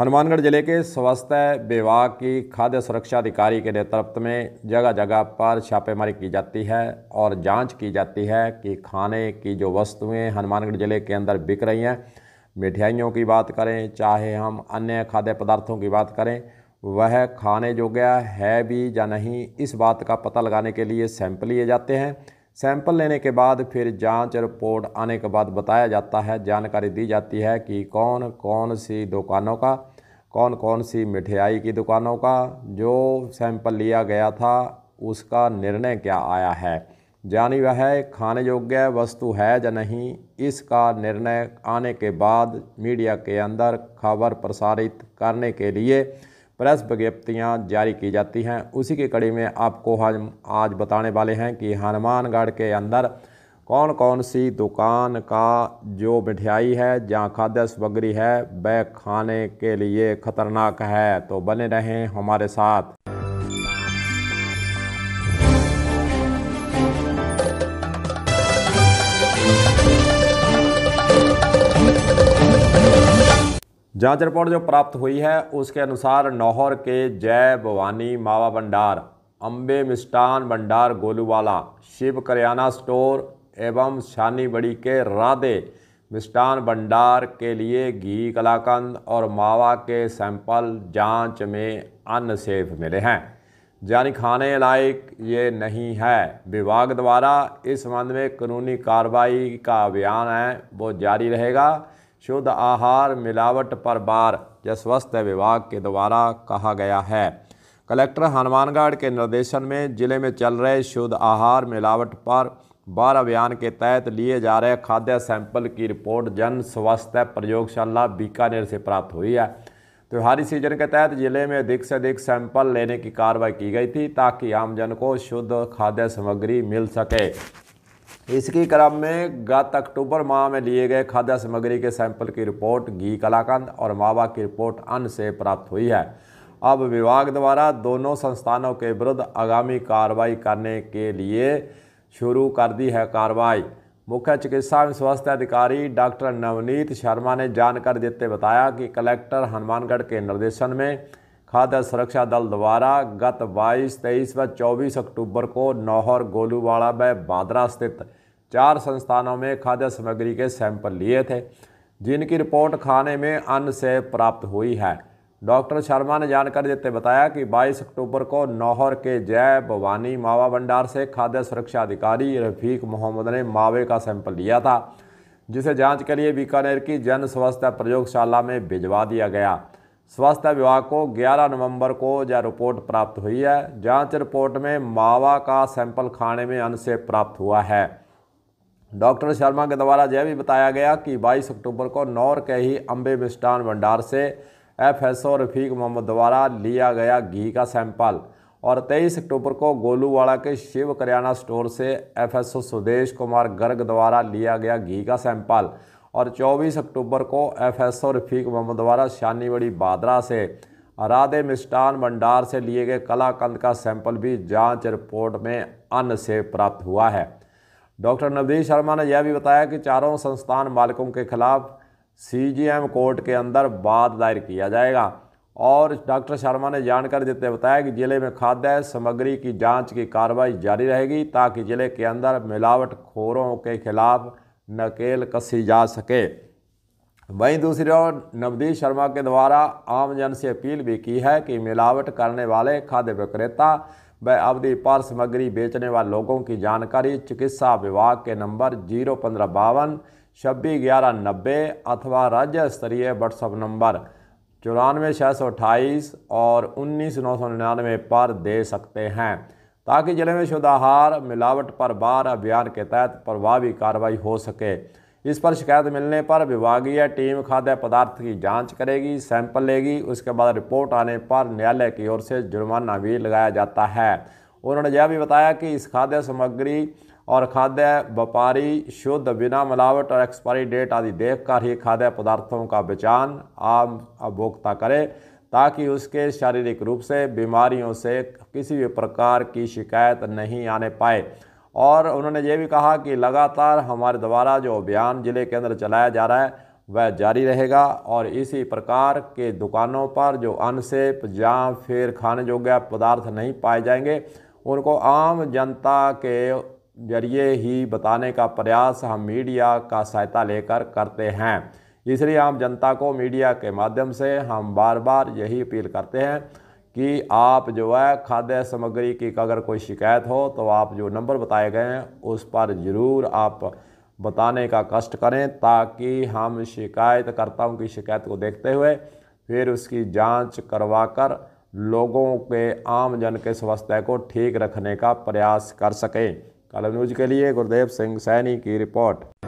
हनुमानगढ़ जिले के स्वास्थ्य विभाग की खाद्य सुरक्षा अधिकारी के नेतृत्व में जगह जगह पर छापेमारी की जाती है और जांच की जाती है कि खाने की जो वस्तुएं हनुमानगढ़ जिले के अंदर बिक रही हैं मिठाइयों की बात करें चाहे हम अन्य खाद्य पदार्थों की बात करें वह खाने जो गया है भी या नहीं इस बात का पता लगाने के लिए सैंपल लिए जाते हैं सैंपल लेने के बाद फिर जांच रिपोर्ट आने के बाद बताया जाता है जानकारी दी जाती है कि कौन कौन सी दुकानों का कौन कौन सी मिठाई की दुकानों का जो सैंपल लिया गया था उसका निर्णय क्या आया है जानी वह खाने योग्य वस्तु है या नहीं इसका निर्णय आने के बाद मीडिया के अंदर खबर प्रसारित करने के लिए प्रेस विज्ञप्तियाँ जारी की जाती हैं उसी की कड़ी में आपको हम आज बताने वाले हैं कि हनुमानगढ़ के अंदर कौन कौन सी दुकान का जो मिठाई है जहाँ खाद्य सामग्री है वह खाने के लिए खतरनाक है तो बने रहें हमारे साथ जांच रिपोर्ट जो प्राप्त हुई है उसके अनुसार नौहर के जय भवानी मावा भंडार अम्बे मिष्टान भंडार गोलूवाला शिव करियाना स्टोर एवं शानी बड़ी के राधे मिष्टान भंडार के लिए घी कलाकंद और मावा के सैंपल जांच में अनसेफ मिले हैं यानी खाने लायक ये नहीं है विभाग द्वारा इस संबंध में कानूनी कार्रवाई का अभियान है वो जारी रहेगा शुद्ध आहार मिलावट पर बार या स्वास्थ्य विभाग के द्वारा कहा गया है कलेक्टर हनुमानगढ़ के निर्देशन में जिले में चल रहे शुद्ध आहार मिलावट पर बार अभियान के तहत लिए जा रहे खाद्य सैंपल की रिपोर्ट जन स्वास्थ्य प्रयोगशाला बीकानेर से प्राप्त हुई है त्यौहारी सीजन के तहत जिले में अधिक से अधिक सैंपल लेने की कार्रवाई की गई थी ताकि आमजन को शुद्ध खाद्य सामग्री मिल सके इसकी क्रम में गत अक्टूबर माह में लिए गए खाद्य सामग्री के सैंपल की रिपोर्ट घी कलाकंद और मावा की रिपोर्ट अन्न से प्राप्त हुई है अब विभाग द्वारा दोनों संस्थानों के विरुद्ध आगामी कार्रवाई करने के लिए शुरू कर दी है कार्रवाई मुख्य चिकित्सा एवं स्वास्थ्य अधिकारी डॉक्टर नवनीत शर्मा ने जानकारी देते बताया कि कलेक्टर हनुमानगढ़ के निर्देशन में खाद्य सुरक्षा दल द्वारा गत 22, तेईस व 24 अक्टूबर को नौहर गोलूवाड़ा व बादरा स्थित चार संस्थानों में खाद्य सामग्री के सैंपल लिए थे जिनकी रिपोर्ट खाने में अन्न से प्राप्त हुई है डॉक्टर शर्मा ने जानकारी देते बताया कि 22 अक्टूबर को नौहर के जय भवानी मावा भंडार से खाद्य सुरक्षा अधिकारी रफीक मोहम्मद ने मावे का सैंपल लिया था जिसे जांच के लिए बीकानेर की जन स्वास्थ्य प्रयोगशाला में भिजवा दिया गया स्वास्थ्य विभाग को 11 नवंबर को यह रिपोर्ट प्राप्त हुई है जांच रिपोर्ट में मावा का सैंपल खाने में अन से प्राप्त हुआ है डॉक्टर शर्मा के द्वारा यह भी बताया गया कि 22 अक्टूबर को नौर के ही अम्बे मिष्टान भंडार से F S O Rafiq Mohammad द्वारा लिया गया घी का सैंपल और 23 अक्टूबर को गोलूवाड़ा के शिव करियाना स्टोर से F S O Sudesh Kumar Garg द्वारा लिया गया घी का सैंपल और 24 अक्टूबर को F S O Rafiq Mohammad द्वारा शानीवड़ी बादरा से राधे मिष्टान भंडार से लिए गए कलाकंद का सैंपल भी जांच रिपोर्ट में अन्न से प्राप्त हुआ है डॉक्टर नवदीप शर्मा ने यह भी बताया कि चारों संस्थान मालिकों के खिलाफ सीजीएम कोर्ट के अंदर बाद दायर किया जाएगा और डॉक्टर शर्मा ने जानकारी देते बताया कि ज़िले में खाद्य सामग्री की जांच की कार्रवाई जारी रहेगी ताकि ज़िले के अंदर मिलावट खोरों के खिलाफ नकेल कसी जा सके वहीं दूसरी ओर नवदीप शर्मा के द्वारा आमजन से अपील भी की है कि मिलावट करने वाले खाद्य विक्रेता व अवधि पार सामग्री बेचने वाले लोगों की जानकारी चिकित्सा विभाग के नंबर जीरो पंद्रह बावन छब्बीस ग्यारह नब्बे अथवा राज्य स्तरीय व्हाट्सअप नंबर चौरानवे छः सौ अट्ठाईस और उन्नीस नौ सौ निन्यानवे पर दे सकते हैं ताकि ज़िले में शुद्ध आहार मिलावट पर बार अभियान के तहत प्रभावी कार्रवाई हो सके इस पर शिकायत मिलने पर विभागीय टीम खाद्य पदार्थ की जांच करेगी सैंपल लेगी उसके बाद रिपोर्ट आने पर न्यायालय की ओर से जुर्माना भी लगाया जाता है उन्होंने यह भी बताया कि इस खाद्य सामग्री और खाद्य व्यापारी शुद्ध बिना मिलावट और एक्सपायरी डेट आदि देखकर ही खाद्य पदार्थों का बेचान आम उपभोक्ता करे ताकि उसके शारीरिक रूप से बीमारियों से किसी भी प्रकार की शिकायत नहीं आने पाए और उन्होंने ये भी कहा कि लगातार हमारे द्वारा जो अभियान ज़िले के अंदर चलाया जा रहा है वह जारी रहेगा और इसी प्रकार के दुकानों पर जो अनसेप या फिर खाने योग्य पदार्थ नहीं पाए जाएंगे उनको आम जनता के जरिए ही बताने का प्रयास हम मीडिया का सहायता लेकर करते हैं इसलिए आम जनता को मीडिया के माध्यम से हम बार बार यही अपील करते हैं कि आप जो है खाद्य सामग्री की अगर कोई शिकायत हो तो आप जो नंबर बताए गए हैं उस पर ज़रूर आप बताने का कष्ट करें ताकि हम शिकायतकर्ताओं की शिकायत को देखते हुए फिर उसकी जांच करवाकर लोगों के आम जन के स्वास्थ्य को ठीक रखने का प्रयास कर सकें कलम न्यूज के लिए गुरुदेव सिंह सैनी की रिपोर्ट